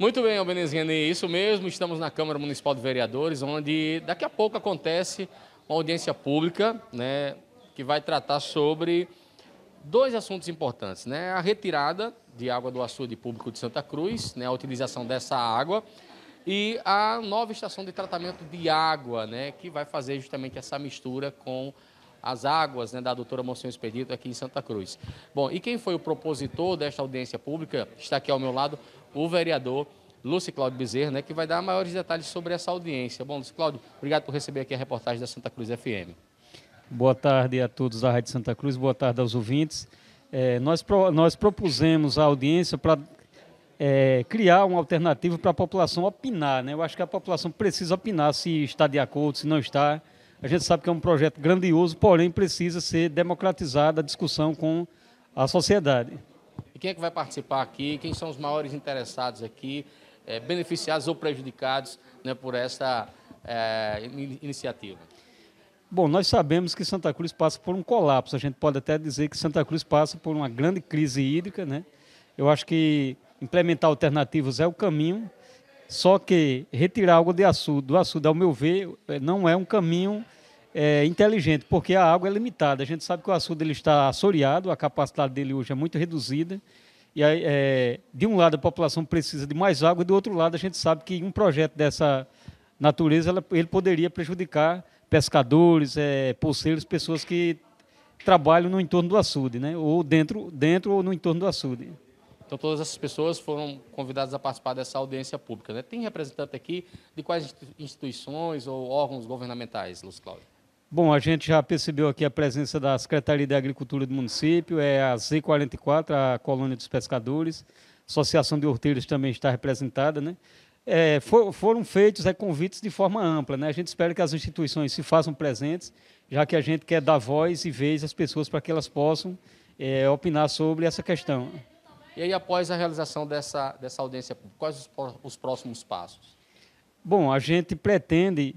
Muito bem, Albenezinha, isso mesmo, estamos na Câmara Municipal de Vereadores, onde daqui a pouco acontece uma audiência pública, né, que vai tratar sobre dois assuntos importantes, né, a retirada de água do açude público de Santa Cruz, né, a utilização dessa água e a nova estação de tratamento de água, né, que vai fazer justamente essa mistura com as águas né, da doutora Monsenhor Expedito aqui em Santa Cruz. Bom, e quem foi o propositor desta audiência pública está aqui ao meu lado, o vereador Lúcio Cláudio Bezerra, né, que vai dar maiores detalhes sobre essa audiência. Bom, Lúcio Cláudio, obrigado por receber aqui a reportagem da Santa Cruz FM. Boa tarde a todos da Rádio Santa Cruz, boa tarde aos ouvintes. É, nós, pro, nós propusemos a audiência para é, criar uma alternativa para a população opinar. Né? Eu acho que a população precisa opinar se está de acordo, se não está. A gente sabe que é um projeto grandioso, porém precisa ser democratizada a discussão com a sociedade quem é que vai participar aqui? Quem são os maiores interessados aqui, é, beneficiados ou prejudicados né, por essa é, iniciativa? Bom, nós sabemos que Santa Cruz passa por um colapso. A gente pode até dizer que Santa Cruz passa por uma grande crise hídrica, né? Eu acho que implementar alternativas é o caminho. Só que retirar água de açude, do açude, ao meu ver, eh, não é um caminho é, inteligente, porque a água é limitada. A gente sabe que o açude ele está assoreado, a capacidade dele hoje é muito reduzida. E aí, é, de um lado a população precisa de mais água, e do outro lado a gente sabe que um projeto dessa natureza ela, ele poderia prejudicar pescadores, é, pulseiros, pessoas que trabalham no entorno do açude, né? ou dentro, dentro ou no entorno do açude. Então, todas essas pessoas foram convidadas a participar dessa audiência pública. Né? Tem representante aqui de quais instituições ou órgãos governamentais, Luz Cláudio? Bom, a gente já percebeu aqui a presença da Secretaria de Agricultura do município, é a Z44, a Colônia dos Pescadores, a Associação de Horteiros também está representada, né? É, for, foram feitos é, convites de forma ampla, né? A gente espera que as instituições se façam presentes, já que a gente quer dar voz e vez às pessoas para que elas possam é, opinar sobre essa questão. E aí, após a realização dessa, dessa audiência pública, quais os, os próximos passos? Bom, a gente pretende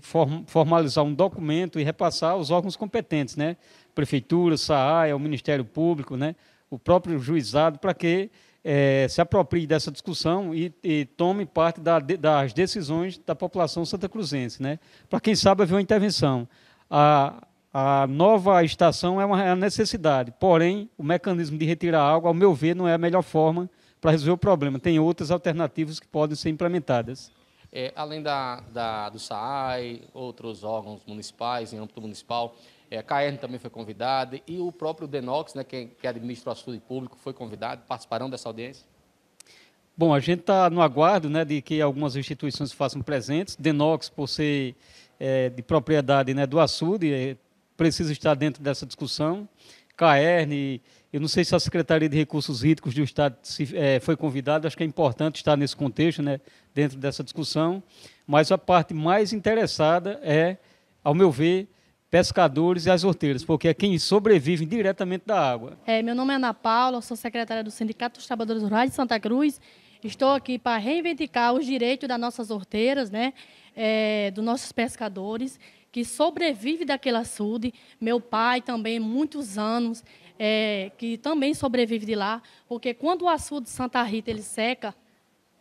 formalizar um documento e repassar aos órgãos competentes, né? Prefeitura, SAAE, o Ministério Público, né? o próprio juizado, para que é, se aproprie dessa discussão e, e tome parte da, das decisões da população santa-cruzense. Né? Para quem sabe haver uma intervenção. A, a nova estação é uma, é uma necessidade, porém, o mecanismo de retirar água, ao meu ver, não é a melhor forma para resolver o problema. Tem outras alternativas que podem ser implementadas é, além da, da, do SAAI, outros órgãos municipais, em âmbito municipal. É, a Caern também foi convidada e o próprio Denox, né, que, que administra o açude público, foi convidado, participarão dessa audiência? Bom, a gente está no aguardo né, de que algumas instituições façam presentes. Denox, por ser é, de propriedade né, do açude, é, precisa estar dentro dessa discussão. CAERN eu não sei se a Secretaria de Recursos Hídricos do Estado se, é, foi convidada, acho que é importante estar nesse contexto, né, dentro dessa discussão, mas a parte mais interessada é, ao meu ver, pescadores e as horteiras, porque é quem sobrevive diretamente da água. É, meu nome é Ana Paula, sou secretária do Sindicato dos Trabalhadores Rurais de Santa Cruz. Estou aqui para reivindicar os direitos das nossas horteiras, né, é, dos nossos pescadores que sobrevive daquele açude. Meu pai também, muitos anos, é, que também sobrevive de lá, porque quando o açude de Santa Rita ele seca,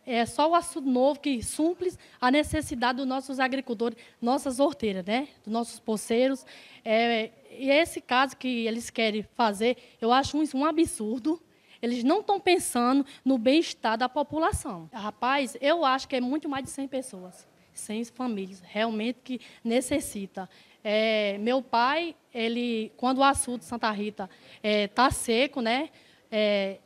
é só o açude novo que simples a necessidade dos nossos agricultores, nossas horteiras, né? dos nossos poceiros. É, e é esse caso que eles querem fazer, eu acho isso um absurdo. Eles não estão pensando no bem-estar da população. Rapaz, eu acho que é muito mais de 100 pessoas sem famílias, realmente que necessita. É, meu pai, ele, quando o açude de Santa Rita está é, tá seco, né, é,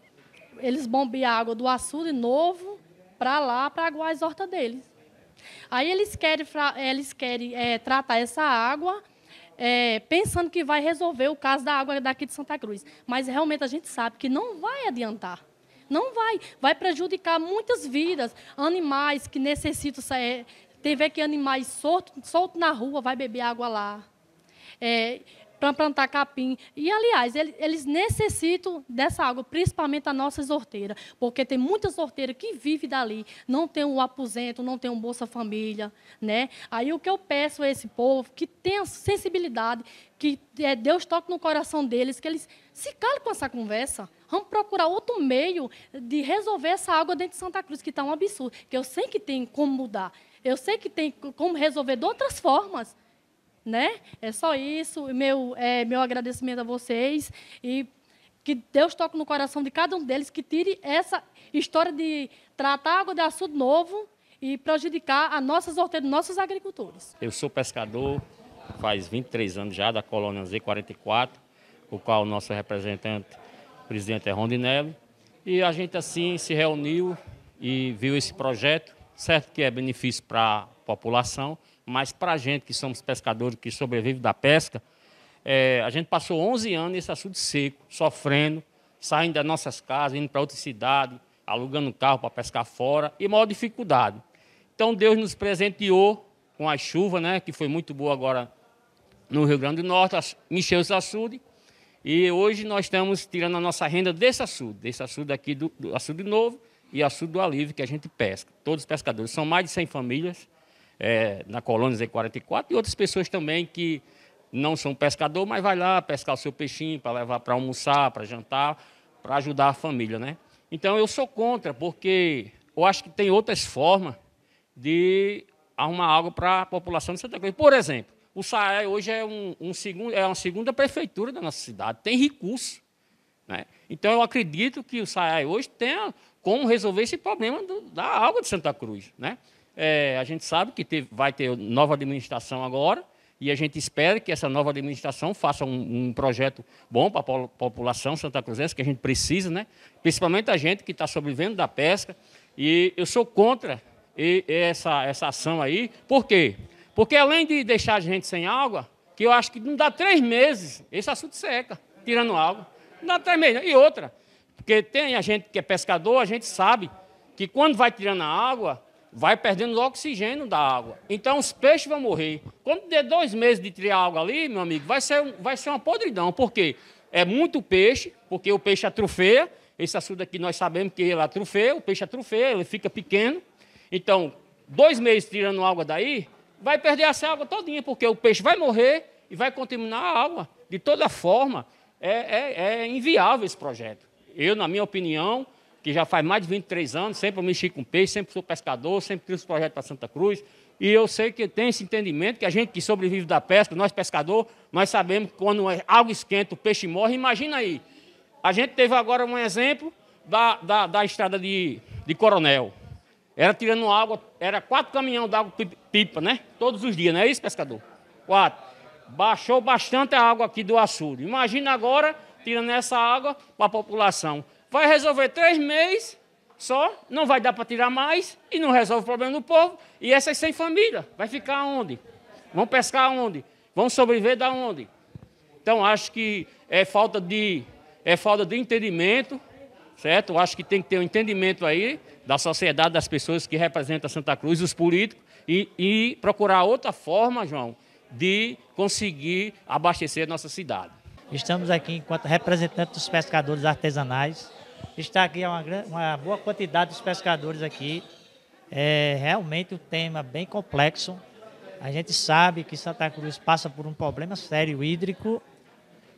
eles bombeiam a água do açude novo para lá, para aguar as hortas deles. Aí eles querem, eles querem é, tratar essa água é, pensando que vai resolver o caso da água daqui de Santa Cruz. Mas realmente a gente sabe que não vai adiantar. Não vai. Vai prejudicar muitas vidas, animais que necessitam é, tem ver que animais soltos solto na rua vai beber água lá. É, para plantar capim. E, aliás, eles necessitam dessa água, principalmente a nossa sorteira, porque tem muita sorteira que vive dali, não tem um aposento, não tem um Bolsa Família. Né? Aí o que eu peço a esse povo, que tenha sensibilidade, que é, Deus toque no coração deles, que eles se calem com essa conversa. Vamos procurar outro meio de resolver essa água dentro de Santa Cruz, que está um absurdo, que eu sei que tem como mudar. Eu sei que tem como resolver de outras formas né? É só isso. Meu, é, meu agradecimento a vocês. E que Deus toque no coração de cada um deles, que tire essa história de tratar água de assunto novo e prejudicar as nossas sorteio nossos agricultores. Eu sou pescador, faz 23 anos já, da colônia Z44, o qual o nosso representante, o presidente é Rondinelli. E a gente assim se reuniu e viu esse projeto, certo que é benefício para a população, mas para a gente que somos pescadores, que sobrevive da pesca, é, a gente passou 11 anos nesse açude seco, sofrendo, saindo das nossas casas, indo para outra cidade, alugando um carro para pescar fora, e maior dificuldade. Então Deus nos presenteou com a chuva, né, que foi muito boa agora no Rio Grande do Norte, encheu esse açude e hoje nós estamos tirando a nossa renda desse açude, desse açude aqui, do, do açude novo e açude do Alívio, que a gente pesca. Todos os pescadores, são mais de 100 famílias, é, na Colônia Z44 e outras pessoas também que não são pescador, mas vai lá pescar o seu peixinho para levar para almoçar, para jantar, para ajudar a família, né? Então eu sou contra, porque eu acho que tem outras formas de arrumar algo para a população de Santa Cruz. Por exemplo, o Saé hoje é, um, um segundo, é uma segunda prefeitura da nossa cidade, tem recurso. Né? Então eu acredito que o Saé hoje tenha como resolver esse problema do, da água de Santa Cruz. Né? É, a gente sabe que teve, vai ter nova administração agora e a gente espera que essa nova administração faça um, um projeto bom para a população santa cruzense, que a gente precisa, né? principalmente a gente que está sobrevivendo da pesca. E eu sou contra e, essa, essa ação aí. Por quê? Porque além de deixar a gente sem água, que eu acho que não dá três meses, esse assunto seca, tirando água. Não dá três meses. E outra, porque tem a gente que é pescador, a gente sabe que quando vai tirando a água, vai perdendo o oxigênio da água. Então os peixes vão morrer. Quando der dois meses de tirar água ali, meu amigo, vai ser, vai ser uma podridão. Por quê? É muito peixe, porque o peixe atrofia. Esse açude aqui nós sabemos que ele atrofia, o peixe atrofia, ele fica pequeno. Então, dois meses tirando água daí, vai perder essa água todinha, porque o peixe vai morrer e vai contaminar a água. De toda forma, é, é, é inviável esse projeto. Eu, na minha opinião, que já faz mais de 23 anos, sempre eu mexi com peixe, sempre sou pescador, sempre fiz projeto para Santa Cruz. E eu sei que tem esse entendimento que a gente que sobrevive da pesca, nós pescador, nós sabemos que quando é algo esquenta, o peixe morre. Imagina aí. A gente teve agora um exemplo da, da, da estrada de, de Coronel. Era tirando água, era quatro caminhões d'água pipa, né? Todos os dias, não é isso, pescador? Quatro. Baixou bastante a água aqui do açude. Imagina agora tirando essa água para a população. Vai resolver três meses só, não vai dar para tirar mais e não resolve o problema do povo. E essas sem família, vai ficar onde? Vão pescar onde? Vão sobreviver da onde? Então acho que é falta de é falta de entendimento, certo? Acho que tem que ter um entendimento aí da sociedade, das pessoas que representam Santa Cruz, os políticos, e, e procurar outra forma, João, de conseguir abastecer a nossa cidade. Estamos aqui enquanto representantes dos pescadores artesanais está aqui uma, uma boa quantidade dos pescadores aqui. É realmente um tema bem complexo. A gente sabe que Santa Cruz passa por um problema sério hídrico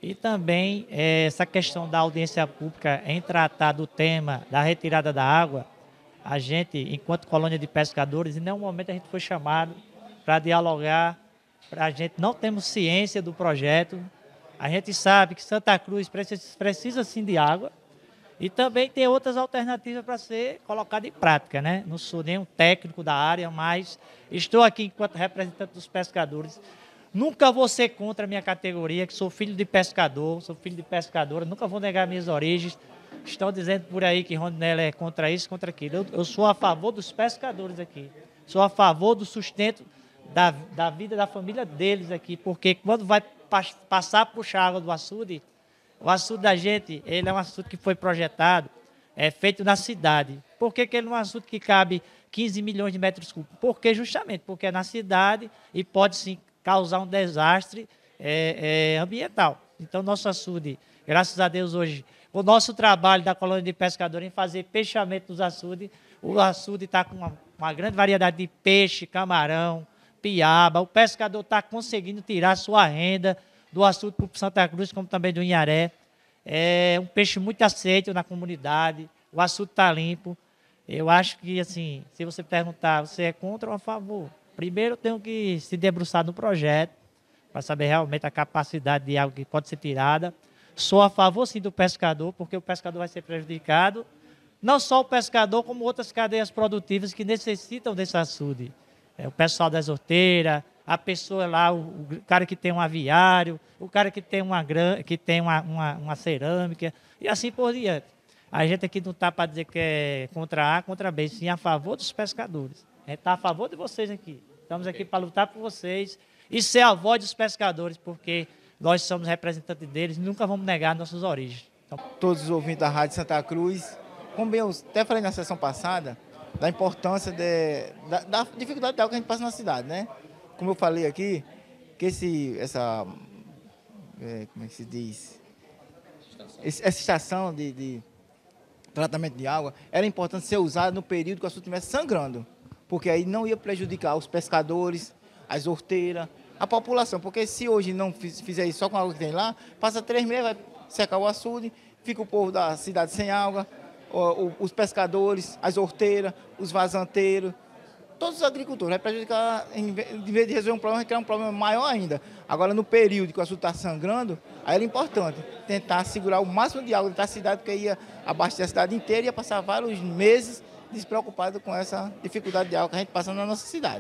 e também é, essa questão da audiência pública em tratar do tema da retirada da água. A gente, enquanto colônia de pescadores, em nenhum momento a gente foi chamado para dialogar. a gente não temos ciência do projeto. A gente sabe que Santa Cruz precisa, precisa sim de água, e também tem outras alternativas para ser colocada em prática, né? Não sou nenhum técnico da área, mas estou aqui enquanto representante dos pescadores. Nunca vou ser contra a minha categoria, que sou filho de pescador, sou filho de pescadora, nunca vou negar minhas origens. Estão dizendo por aí que Rondinella é contra isso, contra aquilo. Eu, eu, sou a favor dos pescadores aqui. Sou a favor do sustento da, da vida da família deles aqui, porque quando vai pa passar para o água do açude, o assunto da gente, ele é um assunto que foi projetado, é feito na cidade. Por que, que ele não é um assunto que cabe 15 milhões de metros cúbicos? Porque justamente porque é na cidade e pode sim causar um desastre é, é, ambiental. Então, nosso açude, graças a Deus hoje, o nosso trabalho da colônia de pescadores em fazer peixamento dos açudes, o açude está com uma, uma grande variedade de peixe, camarão, piaba, o pescador está conseguindo tirar sua renda do açude para o Santa Cruz, como também do Inharé. É um peixe muito aceito na comunidade, o açude está limpo. Eu acho que, assim, se você perguntar, você é contra ou a favor? Primeiro, eu tenho que se debruçar no projeto, para saber realmente a capacidade de algo que pode ser tirada. Sou a favor, sim, do pescador, porque o pescador vai ser prejudicado. Não só o pescador, como outras cadeias produtivas que necessitam desse açude. É, o pessoal da exorteira, a pessoa lá, o, o, cara que tem um aviário, o cara que tem uma, que tem uma, uma, uma cerâmica, e assim por diante. A gente aqui não está para dizer que é contra A, contra B, sim a favor dos pescadores. A gente está a favor de vocês aqui. Estamos aqui para lutar por vocês e ser a voz dos pescadores, porque nós somos representantes deles e nunca vamos negar nossas origens. Então... Todos os ouvintes da Rádio Santa Cruz, como eu até falei na sessão passada, da importância de, da, da dificuldade que a gente passa na cidade, né? como eu falei aqui, que esse, essa, é, como é que se diz? Estação. Essa estação de, de, tratamento de água era importante ser usada no período que o açude estivesse sangrando, porque aí não ia prejudicar os pescadores, as horteiras, a população, porque se hoje não fizer isso só com a água que tem lá, passa três meses, vai secar o açude, fica o povo da cidade sem água, os pescadores, as horteiras, os vazanteiros, todos os agricultores. Vai né? prejudicar, em vez de resolver um problema, vai criar um problema maior ainda. Agora, no período que o assunto está sangrando, aí era importante tentar segurar o máximo de água da cidade, porque ia abastecer a cidade inteira e ia passar vários meses despreocupado com essa dificuldade de água que a gente passa na nossa cidade.